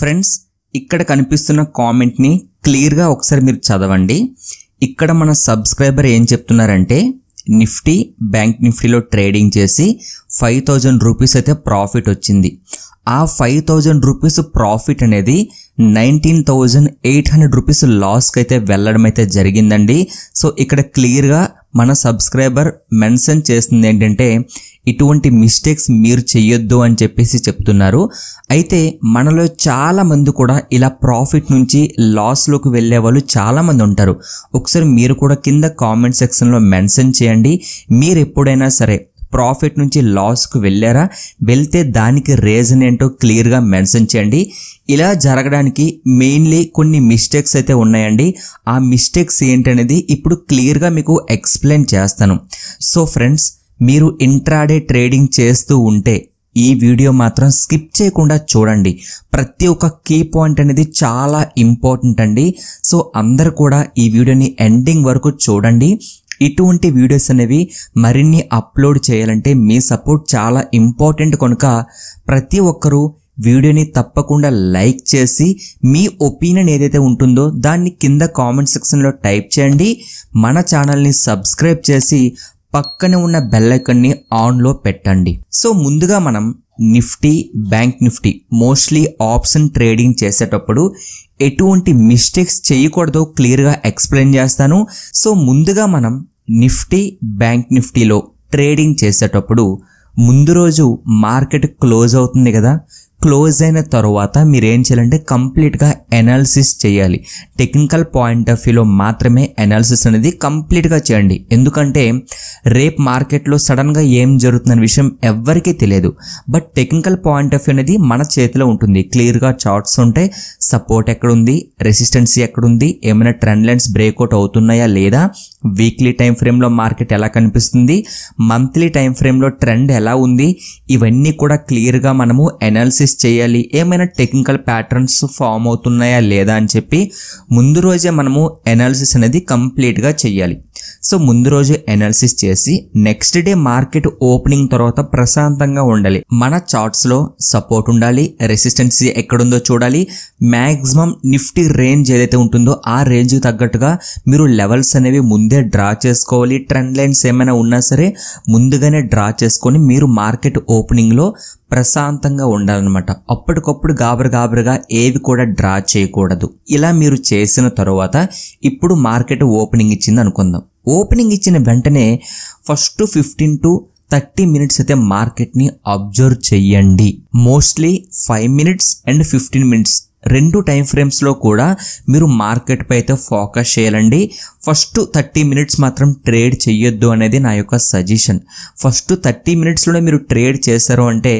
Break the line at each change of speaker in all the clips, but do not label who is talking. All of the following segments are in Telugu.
ఫ్రెండ్స్ ఇక్కడ కనిపిస్తున్న కామెంట్ని క్లియర్గా ఒకసారి మీరు చదవండి ఇక్కడ మన సబ్స్క్రైబర్ ఏం చెప్తున్నారంటే నిఫ్టీ బ్యాంక్ నిఫ్టీలో ట్రేడింగ్ చేసి ఫైవ్ థౌజండ్ రూపీస్ అయితే ప్రాఫిట్ వచ్చింది ఆ ఫైవ్ థౌజండ్ రూపీస్ ప్రాఫిట్ అనేది nineteen thousand eight hundred rupees లాస్కి అయితే వెళ్ళడం అయితే జరిగిందండి సో ఇక్కడ క్లియర్గా మన సబ్స్క్రైబర్ మెన్షన్ చేస్తుంది ఏంటంటే ఇటువంటి మిస్టేక్స్ మీరు చేయొద్దు అని చెప్పేసి చెప్తున్నారు అయితే మనలో చాలామంది కూడా ఇలా ప్రాఫిట్ నుంచి లాస్లోకి వెళ్ళే వాళ్ళు చాలామంది ఉంటారు ఒకసారి మీరు కూడా కింద కామెంట్ సెక్షన్లో మెన్షన్ చేయండి మీరు ఎప్పుడైనా సరే ప్రాఫిట్ నుంచి లాస్కు వెళ్ళారా వెళ్తే దానికి రీజన్ ఏంటో క్లియర్గా మెన్షన్ చేయండి ఇలా జరగడానికి మెయిన్లీ కొన్ని మిస్టేక్స్ అయితే ఉన్నాయండి ఆ మిస్టేక్స్ ఏంటనేది ఇప్పుడు క్లియర్గా మీకు ఎక్స్ప్లెయిన్ చేస్తాను సో ఫ్రెండ్స్ మీరు ఇంట్రాడే ట్రేడింగ్ చేస్తూ ఉంటే ఈ వీడియో మాత్రం స్కిప్ చేయకుండా చూడండి ప్రతి ఒక్క కీ పాయింట్ అనేది చాలా ఇంపార్టెంట్ అండి సో అందరు కూడా ఈ వీడియోని ఎండింగ్ వరకు చూడండి ఇటువంటి వీడియోస్ అనేవి మరిన్ని అప్లోడ్ చేయాలంటే మీ సపోర్ట్ చాలా ఇంపార్టెంట్ కనుక ప్రతి ఒక్కరూ వీడియోని తప్పకుండా లైక్ చేసి మీ ఒపీనియన్ ఏదైతే ఉంటుందో దాన్ని కింద కామెంట్ సెక్షన్లో టైప్ చేయండి మన ఛానల్ని సబ్స్క్రైబ్ చేసి పక్కన ఉన్న బెల్లైకన్ని ఆన్లో పెట్టండి సో ముందుగా మనం nifty bank nifty mostly option trading చేసేటప్పుడు ఎటువంటి మిస్టేక్స్ చేయకూడదో క్లియర్గా ఎక్స్ప్లెయిన్ చేస్తాను సో ముందుగా మనం నిఫ్టీ బ్యాంక్ నిఫ్టీలో ట్రేడింగ్ చేసేటప్పుడు ముందు రోజు మార్కెట్ క్లోజ్ అవుతుంది కదా క్లోజ్ అయిన తర్వాత మీరు ఏం చేయాలంటే కంప్లీట్గా ఎనాలిసిస్ చేయాలి టెక్నికల్ పాయింట్ ఆఫ్ వ్యూలో మాత్రమే ఎనాలిసిస్ అనేది కంప్లీట్గా చేయండి ఎందుకంటే రేపు మార్కెట్లో సడన్గా ఏం జరుగుతుందనే విషయం ఎవ్వరికీ తెలియదు but technical point of view అనేది మన చేతిలో ఉంటుంది క్లియర్గా చార్ట్స్ ఉంటాయి సపోర్ట్ ఎక్కడుంది రెసిస్టెన్సీ ఎక్కడుంది ఏమైనా ట్రెండ్ లైన్స్ బ్రేక్అవుట్ అవుతున్నాయా లేదా వీక్లీ టైం ఫ్రేమ్లో మార్కెట్ ఎలా కనిపిస్తుంది మంత్లీ టైం ఫ్రేమ్లో ట్రెండ్ ఎలా ఉంది ఇవన్నీ కూడా క్లియర్గా మనము అనాలిసిస్ చేయాలి ఏమైనా టెక్నికల్ ప్యాటర్న్స్ ఫామ్ అవుతున్నాయా లేదా అని చెప్పి ముందు రోజే మనము అనాలిసిస్ అనేది కంప్లీట్గా చేయాలి సో ముందు రోజు ఎనాలిసిస్ చేసి నెక్స్ట్ డే మార్కెట్ ఓపెనింగ్ తర్వాత ప్రశాంతంగా ఉండాలి మన చార్ట్స్లో సపోర్ట్ ఉండాలి రెసిస్టెన్సీ ఎక్కడుందో చూడాలి మ్యాక్సిమం నిఫ్టీ రేంజ్ ఏదైతే ఉంటుందో ఆ రేంజ్కి తగ్గట్టుగా మీరు లెవెల్స్ అనేవి ముందే డ్రా చేసుకోవాలి ట్రెండ్ లైన్స్ ఏమైనా ఉన్నా సరే ముందుగానే డ్రా చేసుకొని మీరు మార్కెట్ ఓపెనింగ్లో ప్రశాంతంగా ఉండాలన్నమాట అప్పటికప్పుడు గాబరు గాబరుగా ఏవి కూడా డ్రా చేయకూడదు ఇలా మీరు చేసిన తర్వాత ఇప్పుడు మార్కెట్ ఓపెనింగ్ ఇచ్చింది అనుకుందాం ఓపెనింగ్ ఇచ్చిన వెంటనే first fifteen to thirty minutes అయితే మార్కెట్ని అబ్జర్వ్ చేయండి mostly five minutes and fifteen minutes రెండు టైం ఫ్రేమ్స్లో కూడా మీరు మార్కెట్పై అయితే ఫోకస్ చేయాలండి ఫస్ట్ థర్టీ మినిట్స్ మాత్రం ట్రేడ్ చేయొద్దు అనేది నా యొక్క సజెషన్ ఫస్ట్ థర్టీ మినిట్స్లోనే మీరు ట్రేడ్ చేశారు అంటే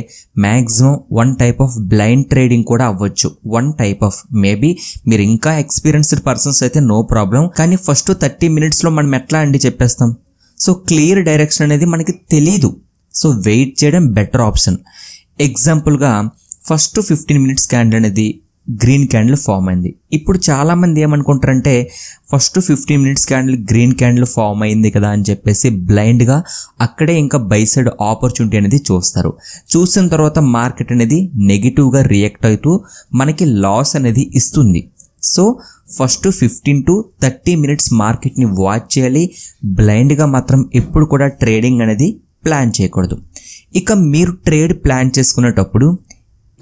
maximum one type of blind trading కూడా అవ్వచ్చు వన్ టైప్ ఆఫ్ మేబీ మీరు ఇంకా ఎక్స్పీరియన్స్డ్ పర్సన్స్ అయితే నో ప్రాబ్లం కానీ ఫస్ట్ థర్టీ మినిట్స్లో మనం ఎట్లా అండి చెప్పేస్తాం సో క్లియర్ డైరెక్షన్ అనేది మనకి తెలీదు సో వెయిట్ చేయడం బెటర్ ఆప్షన్ ఎగ్జాంపుల్గా ఫస్ట్ ఫిఫ్టీన్ మినిట్స్ క్యాండిల్ అనేది గ్రీన్ క్యాండిల్ ఫామ్ అయింది ఇప్పుడు చాలామంది ఏమనుకుంటారంటే first fifteen minutes candle green candle form అయింది కదా అని చెప్పేసి బ్లైండ్గా అక్కడే ఇంకా బైసైడ్ ఆపర్చునిటీ అనేది చూస్తారు చూసిన తర్వాత మార్కెట్ అనేది నెగిటివ్గా రియాక్ట్ అవుతూ మనకి లాస్ అనేది ఇస్తుంది so first fifteen to thirty minutes మార్కెట్ని వాచ్ చేయాలి బ్లైండ్గా మాత్రం ఎప్పుడు కూడా ట్రేడింగ్ అనేది ప్లాన్ చేయకూడదు ఇక మీరు ట్రేడ్ ప్లాన్ చేసుకునేటప్పుడు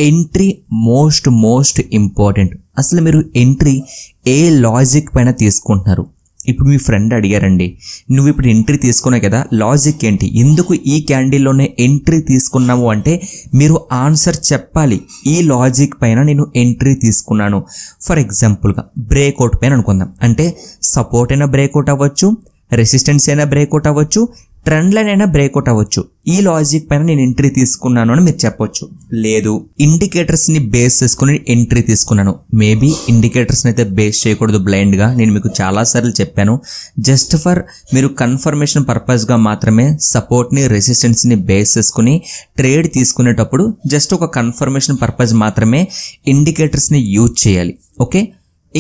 ఎంట్రీ మోస్ట్ మోస్ట్ ఇంపార్టెంట్ అసలు మీరు ఎంట్రీ ఏ లాజిక్ పైన తీసుకుంటున్నారు ఇప్పుడు మీ ఫ్రెండ్ అడిగారండి నువ్వు ఇప్పుడు ఎంట్రీ తీసుకున్నావు కదా లాజిక్ ఏంటి ఎందుకు ఈ క్యాండిల్లోనే ఎంట్రీ తీసుకున్నావు అంటే మీరు ఆన్సర్ చెప్పాలి ఈ లాజిక్ పైన నేను ఎంట్రీ తీసుకున్నాను ఫర్ ఎగ్జాంపుల్గా బ్రేక్అవుట్ పైన అనుకుందాం అంటే సపోర్ట్ అయినా బ్రేక్అవుట్ అవ్వచ్చు రెసిస్టెన్స్ అయినా బ్రేక్అవుట్ అవ్వచ్చు ట్రెండ్లనైనా బ్రేక్అవుట్ అవ్వచ్చు ఈ లాజిక్ పైన నేను ఎంట్రీ తీసుకున్నాను అని మీరు చెప్పొచ్చు లేదు ఇండికేటర్స్ ని బేస్ చేసుకుని ఎంట్రీ తీసుకున్నాను మేబీ ఇండికేటర్స్ అయితే బేస్ చేయకూడదు బ్లైండ్ గా నేను మీకు చాలా సార్లు చెప్పాను జస్ట్ ఫర్ మీరు కన్ఫర్మేషన్ పర్పస్ గా మాత్రమే సపోర్ట్ ని రెసిస్టెన్స్ ని బేస్ చేసుకుని ట్రేడ్ తీసుకునేటప్పుడు జస్ట్ ఒక కన్ఫర్మేషన్ పర్పస్ మాత్రమే ఇండికేటర్స్ ని యూజ్ చేయాలి ఓకే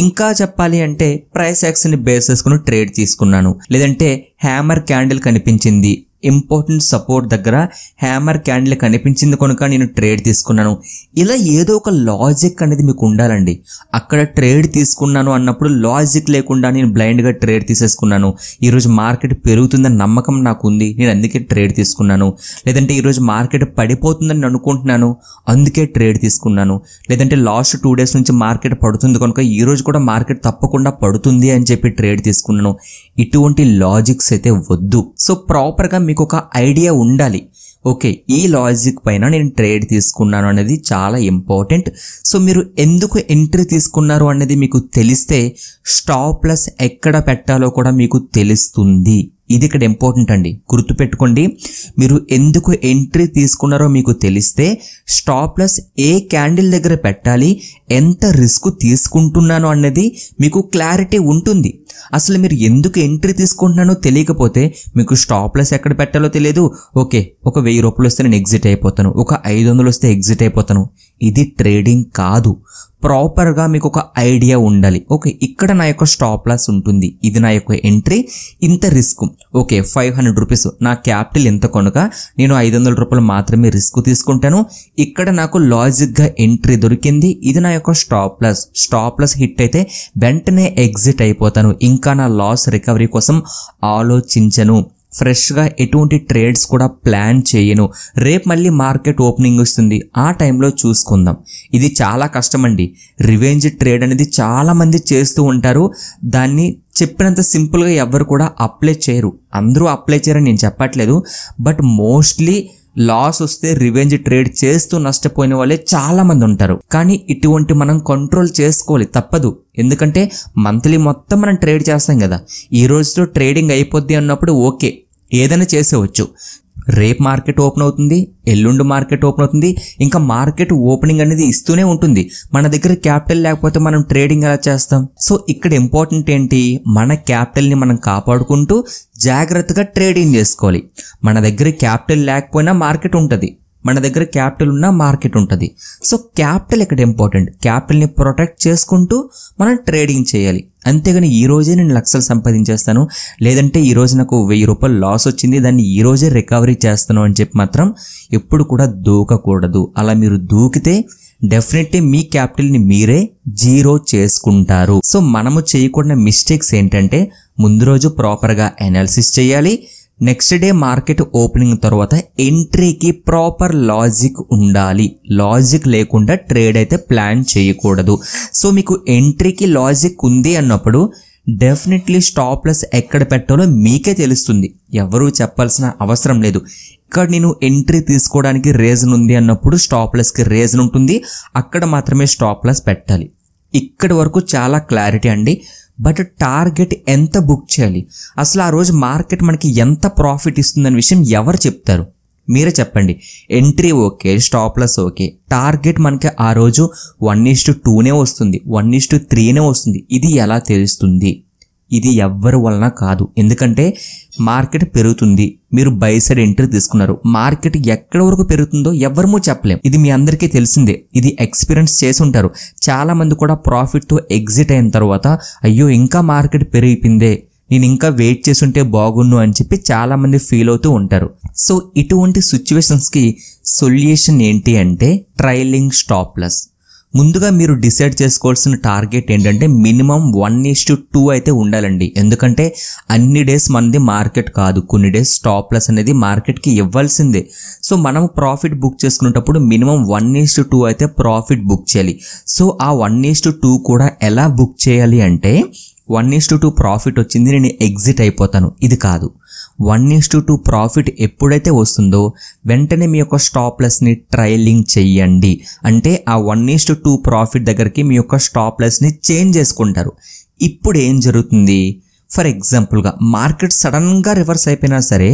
ఇంకా చెప్పాలి అంటే ప్రైస్ యాక్స్ ని బేస్ చేసుకుని ట్రేడ్ తీసుకున్నాను లేదంటే హ్యామర్ క్యాండిల్ కనిపించింది ఇంపార్టెంట్ సపోర్ట్ దగ్గర హ్యామర్ క్యాండిల్ కనిపించింది కనుక నేను ట్రేడ్ తీసుకున్నాను ఇలా ఏదో ఒక లాజిక్ అనేది మీకు ఉండాలండి అక్కడ ట్రేడ్ తీసుకున్నాను అన్నప్పుడు లాజిక్ లేకుండా నేను బ్లైండ్గా ట్రేడ్ తీసేసుకున్నాను ఈరోజు మార్కెట్ పెరుగుతుందని నమ్మకం నాకు ఉంది నేను అందుకే ట్రేడ్ తీసుకున్నాను లేదంటే ఈరోజు మార్కెట్ పడిపోతుందని అనుకుంటున్నాను అందుకే ట్రేడ్ తీసుకున్నాను లేదంటే లాస్ట్ టూ డేస్ నుంచి మార్కెట్ పడుతుంది కనుక ఈరోజు కూడా మార్కెట్ తప్పకుండా పడుతుంది అని చెప్పి ట్రేడ్ తీసుకున్నాను ఇటువంటి లాజిక్స్ అయితే వద్దు సో ప్రాపర్గా మీకు ఒక ఐడియా ఉండాలి ఓకే ఈ లాజిక్ పైన నేను ట్రేడ్ తీసుకున్నాను అనేది చాలా ఇంపార్టెంట్ సో మీరు ఎందుకు ఎంట్రీ తీసుకున్నారు అనేది మీకు తెలిస్తే స్టాప్ ప్లస్ ఎక్కడ పెట్టాలో కూడా మీకు తెలుస్తుంది ఇది ఇక్కడ ఇంపార్టెంట్ అండి గుర్తుపెట్టుకోండి మీరు ఎందుకు ఎంట్రీ తీసుకున్నారో మీకు తెలిస్తే స్టాప్ ప్లస్ ఏ క్యాండిల్ దగ్గర పెట్టాలి ఎంత రిస్క్ తీసుకుంటున్నాను అన్నది మీకు క్లారిటీ ఉంటుంది అసలు మీరు ఎందుకు ఎంట్రీ తీసుకుంటున్నానో తెలియకపోతే మీకు స్టాప్ లాస్ ఎక్కడ పెట్టాలో తెలియదు ఓకే ఒక వెయ్యి రూపాయలు వస్తే నేను ఎగ్జిట్ అయిపోతాను ఒక ఐదు వందలు వస్తే ఎగ్జిట్ అయిపోతాను ఇది ట్రేడింగ్ కాదు ప్రాపర్గా మీకు ఒక ఐడియా ఉండాలి ఓకే ఇక్కడ నా యొక్క స్టాప్ లాస్ ఉంటుంది ఇది నా యొక్క ఎంట్రీ ఇంత risk okay five hundred rupees నా క్యాపిటల్ ఎంత కొనుక నేను ఐదు వందల రూపాయలు మాత్రమే రిస్క్ తీసుకుంటాను ఇక్కడ నాకు లాజిక్గా ఎంట్రీ దొరికింది ఇది నా యొక్క stop loss stop loss hit అయితే వెంటనే ఎగ్జిట్ అయిపోతాను ఇంకా నా లాస్ రికవరీ కోసం ఆలోచించను ఫ్రెష్గా ఎటువంటి ట్రేడ్స్ కూడా ప్లాన్ చేయను రేపు మళ్ళీ మార్కెట్ ఓపెనింగ్ వస్తుంది ఆ టైంలో చూసుకుందాం ఇది చాలా కష్టమండి రివెంజ్ ట్రేడ్ అనేది చాలామంది చేస్తూ ఉంటారు దాన్ని చెప్పినంత సింపుల్గా ఎవరు కూడా అప్లై చేయరు అందరూ అప్లై చేయరని నేను చెప్పట్లేదు బట్ మోస్ట్లీ లాస్ వస్తే రివెంజ్ ట్రేడ్ చేస్తూ నష్టపోయిన వాళ్ళే చాలా మంది ఉంటారు కానీ ఇటువంటి మనం కంట్రోల్ చేసుకోవాలి తప్పదు ఎందుకంటే మంత్లీ మొత్తం మనం ట్రేడ్ చేస్తాం కదా ఈ రోజుతో ట్రేడింగ్ అయిపోద్ది అన్నప్పుడు ఓకే ఏదైనా చేసేవచ్చు రేపు మార్కెట్ ఓపెన్ అవుతుంది ఎల్లుండి మార్కెట్ ఓపెన్ అవుతుంది ఇంకా మార్కెట్ ఓపెనింగ్ అనేది ఇస్తూనే ఉంటుంది మన దగ్గర క్యాపిటల్ లేకపోతే మనం ట్రేడింగ్ ఎలా చేస్తాం సో ఇక్కడ ఇంపార్టెంట్ ఏంటి మన క్యాపిటల్ని మనం కాపాడుకుంటూ జాగ్రత్తగా ట్రేడింగ్ చేసుకోవాలి మన దగ్గర క్యాపిటల్ లేకపోయినా మార్కెట్ ఉంటుంది మన దగ్గర క్యాపిటల్ ఉన్న మార్కెట్ ఉంటుంది సో క్యాపిటల్ ఇక్కడ ఇంపార్టెంట్ క్యాపిటల్ని ప్రొటెక్ట్ చేసుకుంటూ మనం ట్రేడింగ్ చేయాలి అంతేగాని ఈ రోజే నేను లక్షలు సంపాదించేస్తాను లేదంటే ఈ రోజు నాకు వెయ్యి రూపాయలు లాస్ వచ్చింది దాన్ని ఈ రోజే రికవరీ చేస్తాను అని చెప్పి మాత్రం ఎప్పుడు కూడా దూకకూడదు అలా మీరు దూకితే డెఫినెట్లీ మీ క్యాపిటల్ని మీరే జీరో చేసుకుంటారు సో మనము చేయకూడని మిస్టేక్స్ ఏంటంటే ముందు రోజు ప్రాపర్గా అనాలిసిస్ చేయాలి నెక్స్ట్ డే మార్కెట్ ఓపెనింగ్ తర్వాత ఎంట్రీకి ప్రాపర్ లాజిక్ ఉండాలి లాజిక్ లేకుండా ట్రేడ్ అయితే ప్లాన్ చేయకూడదు సో మీకు ఎంట్రీకి లాజిక్ ఉంది అన్నప్పుడు డెఫినెట్లీ స్టాప్లెస్ ఎక్కడ పెట్టాలో మీకే తెలుస్తుంది ఎవరు చెప్పాల్సిన అవసరం లేదు ఇక్కడ నేను ఎంట్రీ తీసుకోవడానికి రీజన్ ఉంది అన్నప్పుడు స్టాప్లెస్కి రీజన్ ఉంటుంది అక్కడ మాత్రమే స్టాప్లెస్ పెట్టాలి ఇక్కడి వరకు చాలా క్లారిటీ అండి బట్ టార్గెట్ ఎంత బుక్ చేయాలి అసలు ఆ రోజు మార్కెట్ మనకి ఎంత ప్రాఫిట్ ఇస్తుందనే విషయం ఎవరు చెప్తారు మీరే చెప్పండి entry okay stop loss okay target మనకి ఆ రోజు వన్ ఇస్టు టు టూనే వస్తుంది వన్ ఈస్ టు త్రీనే వస్తుంది ఇది ఎలా తెలుస్తుంది ఇది ఎవ్వరి వలన కాదు ఎందుకంటే మార్కెట్ పెరుగుతుంది మీరు బై సైడ్ ఎంట్రీ తీసుకున్నారు మార్కెట్ ఎక్కడ వరకు పెరుగుతుందో ఎవరమూ చెప్పలేం ఇది మీ అందరికీ తెలిసిందే ఇది ఎక్స్పీరియన్స్ చేసి ఉంటారు చాలామంది కూడా ప్రాఫిట్తో ఎగ్జిట్ అయిన తర్వాత అయ్యో ఇంకా మార్కెట్ పెరిగిపోయిందే నేను ఇంకా వెయిట్ చేసుంటే బాగుండు అని చెప్పి చాలామంది ఫీల్ అవుతూ ఉంటారు సో ఇటువంటి సిచ్యువేషన్స్కి సొల్యూషన్ ఏంటి అంటే ట్రైలింగ్ స్టాప్లెస్ ముందుగా మీరు డిసైడ్ చేసుకోవాల్సిన టార్గెట్ ఏంటంటే minimum one is to two అయితే ఉండాలండి ఎందుకంటే అన్ని డేస్ మనది మార్కెట్ కాదు కొన్ని డేస్ స్టాప్ లెస్ అనేది మార్కెట్కి ఇవ్వాల్సిందే సో మనం ప్రాఫిట్ బుక్ చేసుకునేటప్పుడు minimum one is to two అయితే ప్రాఫిట్ బుక్ చేయాలి సో ఆ వన్ ఈస్ టు టూ కూడా ఎలా బుక్ చేయాలి అంటే one is to two profit వచ్చింది నేను ఎగ్జిట్ అయిపోతాను ఇది కాదు one is to two profit ఎప్పుడైతే వస్తుందో వెంటనే మీ యొక్క స్టాప్ లెస్ని ట్రైలింగ్ చెయ్యండి అంటే ఆ one is to two profit దగ్గరికి మీ యొక్క స్టాప్ లెస్ని చేంజ్ చేసుకుంటారు ఇప్పుడు ఏం జరుగుతుంది ఫర్ ఎగ్జాంపుల్గా మార్కెట్ సడన్గా రివర్స్ అయిపోయినా సరే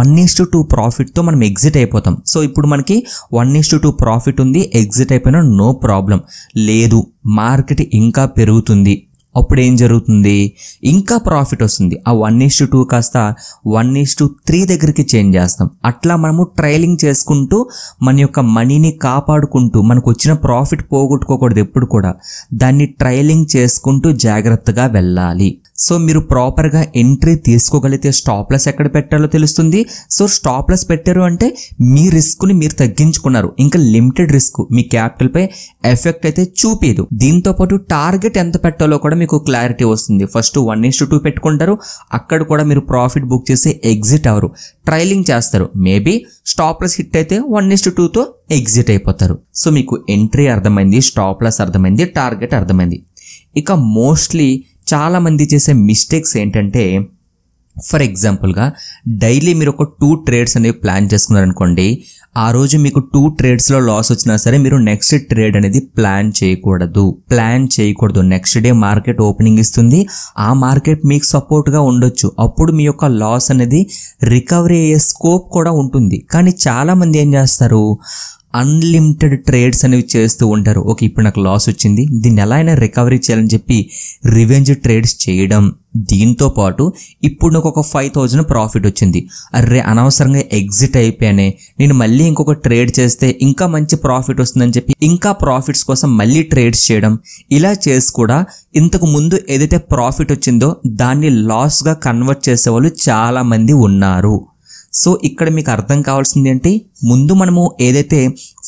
వన్ ఈస్ టు టూ ప్రాఫిట్తో మనం ఎగ్జిట్ అయిపోతాం సో ఇప్పుడు మనకి one is to two profit ఉంది ఎగ్జిట్ అయిపోయినా నో ప్రాబ్లం లేదు మార్కెట్ ఇంకా పెరుగుతుంది అప్పుడు ఏం జరుగుతుంది ఇంకా ప్రాఫిట్ వస్తుంది ఆ వన్ ఈస్ టు టూ కాస్త వన్ ఈస్ టు త్రీ దగ్గరికి చేంజ్ చేస్తాం అట్లా మనము ట్రైలింగ్ చేసుకుంటూ మన యొక్క మనీని కాపాడుకుంటూ మనకు వచ్చిన ప్రాఫిట్ పోగొట్టుకోకూడదు ఎప్పుడు కూడా దాన్ని ట్రైలింగ్ చేసుకుంటూ జాగ్రత్తగా వెళ్ళాలి సో మీరు ప్రాపర్గా ఎంట్రీ తీసుకోగలిగితే స్టాప్ లాస్ ఎక్కడ పెట్టాలో తెలుస్తుంది సో స్టాప్ లాస్ పెట్టారు అంటే మీ రిస్క్ని మీరు తగ్గించుకున్నారు ఇంకా లిమిటెడ్ రిస్క్ మీ క్యాపిటల్పై ఎఫెక్ట్ అయితే చూపేదు దీంతో పాటు టార్గెట్ ఎంత పెట్టాలో కూడా మీకు క్లారిటీ వస్తుంది ఫస్ట్ వన్ ఇస్ టూ పెట్టుకుంటారు అక్కడ కూడా మీరు ప్రాఫిట్ బుక్ చేసి ఎగ్జిట్ అవరు ట్రైలింగ్ చేస్తారు మేబీ స్టాప్ లాస్ హిట్ అయితే వన్ ఇస్ టూతో ఎగ్జిట్ అయిపోతారు సో మీకు ఎంట్రీ అర్థమైంది స్టాప్ లాస్ అర్థమైంది టార్గెట్ అర్థమైంది ఇక మోస్ట్లీ చాలామంది చేసే మిస్టేక్స్ ఏంటంటే ఫర్ ఎగ్జాంపుల్గా డైలీ మీరు ఒక టూ ట్రేడ్స్ అనేవి ప్లాన్ చేసుకున్నారనుకోండి ఆ రోజు మీకు టూ ట్రేడ్స్లో లాస్ వచ్చినా సరే మీరు నెక్స్ట్ ట్రేడ్ అనేది ప్లాన్ చేయకూడదు ప్లాన్ చేయకూడదు నెక్స్ట్ డే మార్కెట్ ఓపెనింగ్ ఇస్తుంది ఆ మార్కెట్ మీకు సపోర్ట్గా ఉండొచ్చు అప్పుడు మీ యొక్క లాస్ అనేది రికవరీ అయ్యే స్కోప్ కూడా ఉంటుంది కానీ చాలామంది ఏం చేస్తారు అన్లిమిటెడ్ ట్రేడ్స్ అనేవి చేస్తూ ఉంటారు ఓకే ఇప్పుడు నాకు లాస్ వచ్చింది దీన్ని ఎలా అయినా రికవరీ చేయాలని చెప్పి రివెంజ్ ట్రేడ్స్ చేయడం దీంతో పాటు ఇప్పుడు నాకు ఒక ఫైవ్ థౌజండ్ ప్రాఫిట్ వచ్చింది అర్రే అనవసరంగా ఎగ్జిట్ అయిపోయానే నేను మళ్ళీ ఇంకొక ట్రేడ్ చేస్తే ఇంకా మంచి ప్రాఫిట్ వస్తుందని చెప్పి ఇంకా ప్రాఫిట్స్ కోసం మళ్ళీ ట్రేడ్స్ చేయడం ఇలా చేసి కూడా ఇంతకు ముందు ఏదైతే ప్రాఫిట్ వచ్చిందో దాన్ని లాస్గా కన్వర్ట్ చేసేవాళ్ళు చాలామంది ఉన్నారు సో ఇక్కడ మీకు అర్థం కావాల్సింది ఏంటి ముందు మనము ఏదైతే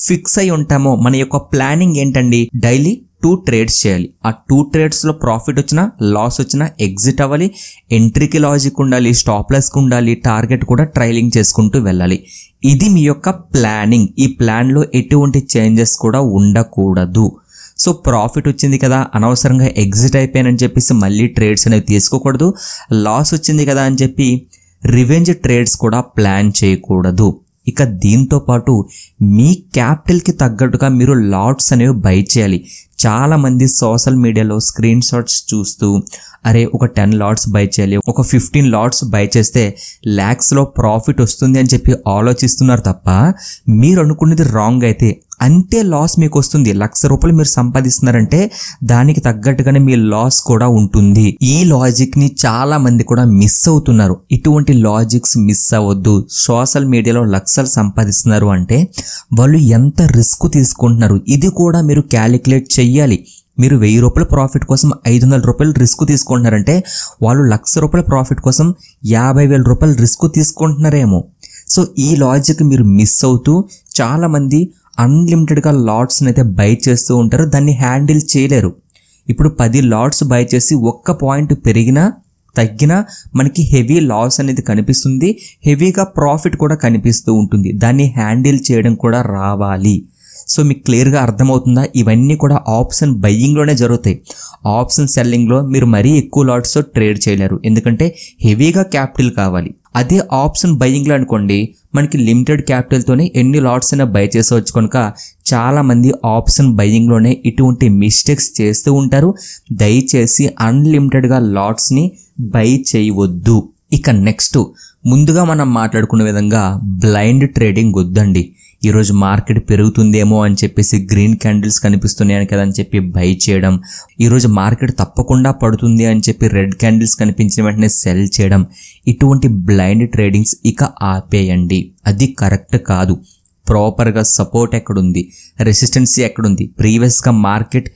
ఫిక్స్ అయి ఉంటామో మన యొక్క ప్లానింగ్ ఏంటండి డైలీ టూ ట్రేడ్స్ చేయాలి ఆ టూ ట్రేడ్స్లో ప్రాఫిట్ వచ్చినా లాస్ వచ్చినా ఎగ్జిట్ అవ్వాలి ఎంట్రీకి లాజిక్ ఉండాలి స్టాప్ ఉండాలి టార్గెట్ కూడా ట్రైలింగ్ చేసుకుంటూ వెళ్ళాలి ఇది మీ యొక్క ప్లానింగ్ ఈ ప్లాన్లో ఎటువంటి చేంజెస్ కూడా ఉండకూడదు సో ప్రాఫిట్ వచ్చింది కదా అనవసరంగా ఎగ్జిట్ అయిపోయానని చెప్పేసి మళ్ళీ ట్రేడ్స్ అనేవి తీసుకోకూడదు లాస్ వచ్చింది కదా అని చెప్పి రివెంజ్ ట్రేడ్స్ కూడా ప్లాన్ చేయకూడదు ఇక దీంతో పాటు మీ క్యాపిటల్కి తగ్గట్టుగా మీరు లాట్స్ అనేవి బై చేయాలి చాలామంది సోషల్ మీడియాలో స్క్రీన్ షాట్స్ చూస్తూ అరే ఒక టెన్ లాట్స్ బై చేయాలి ఒక ఫిఫ్టీన్ లాట్స్ బై చేస్తే ల్యాక్స్లో ప్రాఫిట్ వస్తుంది అని చెప్పి ఆలోచిస్తున్నారు తప్ప మీరు అనుకున్నది రాంగ్ అయితే అంతే లాస్ మీకు వస్తుంది లక్ష రూపాయలు మీరు సంపాదిస్తున్నారంటే దానికి తగ్గట్టుగానే మీ లాస్ కూడా ఉంటుంది ఈ లాజిక్ ని చాలా మంది కూడా మిస్ అవుతున్నారు ఇటువంటి లాజిక్స్ మిస్ అవ్వద్దు సోషల్ మీడియాలో లక్షలు సంపాదిస్తున్నారు అంటే వాళ్ళు ఎంత రిస్క్ తీసుకుంటున్నారు ఇది కూడా మీరు క్యాలిక్యులేట్ చెయ్యాలి మీరు వెయ్యి రూపాయల ప్రాఫిట్ కోసం ఐదు వందల రూపాయలు రిస్క్ తీసుకుంటున్నారంటే వాళ్ళు లక్ష రూపాయల ప్రాఫిట్ కోసం యాభై వేల రూపాయలు రిస్క్ తీసుకుంటున్నారేమో సో ఈ లాజిక్ మీరు మిస్ అవుతూ చాలామంది అన్లిమిటెడ్గా లాట్స్ని అయితే బై చేస్తూ ఉంటారు దాన్ని హ్యాండిల్ చేయలేరు ఇప్పుడు పది లాట్స్ బై చేసి ఒక్క పాయింట్ పెరిగినా తగ్గినా మనకి హెవీ లాస్ అనేది కనిపిస్తుంది హెవీగా ప్రాఫిట్ కూడా కనిపిస్తూ ఉంటుంది దాన్ని హ్యాండిల్ చేయడం కూడా రావాలి సో మీకు క్లియర్గా అర్థమవుతుందా ఇవన్నీ కూడా ఆప్షన్ బయ్యింగ్లోనే జరుగుతాయి ఆప్షన్ సెల్లింగ్లో మీరు మరీ ఎక్కువ లాట్స్ ట్రేడ్ చేయలేరు ఎందుకంటే హెవీగా క్యాపిటల్ కావాలి అదే ఆప్షన్ బయ్యింగ్లో అనుకోండి మనకి లిమిటెడ్ క్యాపిటల్తోనే ఎన్ని లాట్స్ అయినా బై చేసవచ్చు కనుక చాలామంది ఆప్షన్ బయ్యింగ్లోనే ఇటువంటి మిస్టేక్స్ చేస్తూ ఉంటారు దయచేసి అన్లిమిటెడ్గా లాట్స్ని బై చేయవద్దు ఇక నెక్స్ట్ ముందుగా మనం మాట్లాడుకునే విధంగా బ్లైండ్ ట్రేడింగ్ వద్దండి ఈరోజు మార్కెట్ పెరుగుతుందేమో అని చెప్పేసి గ్రీన్ క్యాండిల్స్ కనిపిస్తున్నాయని కదా అని చెప్పి బై చేయడం ఈరోజు మార్కెట్ తప్పకుండా పడుతుంది అని చెప్పి రెడ్ క్యాండిల్స్ కనిపించిన వెంటనే సెల్ చేయడం ఇటువంటి బ్లైండ్ ట్రేడింగ్స్ ఇక ఆపేయండి అది కరెక్ట్ కాదు ప్రాపర్గా సపోర్ట్ ఎక్కడుంది రెసిస్టెన్సీ ఎక్కడుంది ప్రీవియస్గా మార్కెట్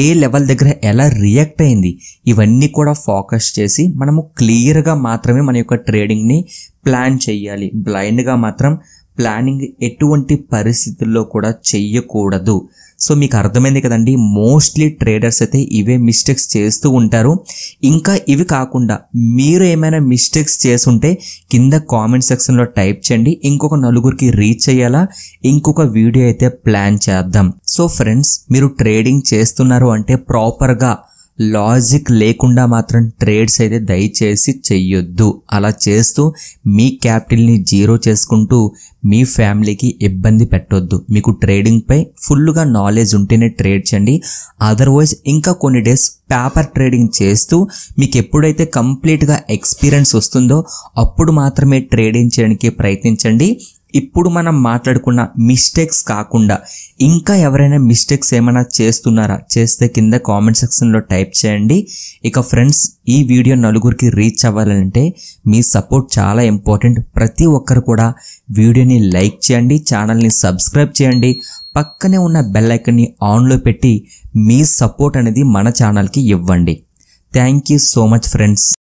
ఏ లెవెల్ దగ్గర ఎలా రియాక్ట్ అయింది ఇవన్నీ కూడా ఫోకస్ చేసి మనము క్లియర్గా మాత్రమే మన యొక్క ట్రేడింగ్ని ప్లాన్ చేయాలి బ్లైండ్గా మాత్రం ప్లానింగ్ ఎటువంటి పరిస్థితుల్లో కూడా చెయ్యకూడదు సో మీకు అర్థమైంది కదండి మోస్ట్లీ ట్రేడర్స్ అయితే ఇవే మిస్టేక్స్ చేస్తూ ఉంటారు ఇంకా ఇవి కాకుండా మీరు ఏమైనా మిస్టేక్స్ చేసుంటే కింద కామెంట్ సెక్షన్లో టైప్ చేయండి ఇంకొక నలుగురికి రీచ్ అయ్యేలా ఇంకొక వీడియో అయితే ప్లాన్ చేద్దాం సో ఫ్రెండ్స్ మీరు ట్రేడింగ్ చేస్తున్నారు అంటే ప్రాపర్గా లాజిక్ లేకుండా మాత్రం ట్రేడ్స్ అయితే దయచేసి చెయ్యొద్దు అలా చేస్తూ మీ క్యాపిటల్ని జీరో చేసుకుంటూ మీ ఫ్యామిలీకి ఇబ్బంది పెట్టొద్దు మీకు ట్రేడింగ్పై ఫుల్గా నాలెడ్జ్ ఉంటేనే ట్రేడ్ చేయండి అదర్వైజ్ ఇంకా కొన్ని డేస్ పేపర్ ట్రేడింగ్ చేస్తూ మీకు ఎప్పుడైతే కంప్లీట్గా ఎక్స్పీరియన్స్ వస్తుందో అప్పుడు మాత్రమే ట్రేడింగ్ చేయడానికి ప్రయత్నించండి ఇప్పుడు మనం మాట్లాడుకున్న మిస్టేక్స్ కాకుండా ఇంకా ఎవరైనా మిస్టేక్స్ ఏమైనా చేస్తున్నారా చేస్తే కింద కామెంట్ సెక్షన్లో టైప్ చేయండి ఇక ఫ్రెండ్స్ ఈ వీడియో నలుగురికి రీచ్ అవ్వాలంటే మీ సపోర్ట్ చాలా ఇంపార్టెంట్ ప్రతి ఒక్కరు కూడా వీడియోని లైక్ చేయండి ఛానల్ని సబ్స్క్రైబ్ చేయండి పక్కనే ఉన్న బెల్ ఐకన్ని ఆన్లో పెట్టి మీ సపోర్ట్ అనేది మన ఛానల్కి ఇవ్వండి thank you so much friends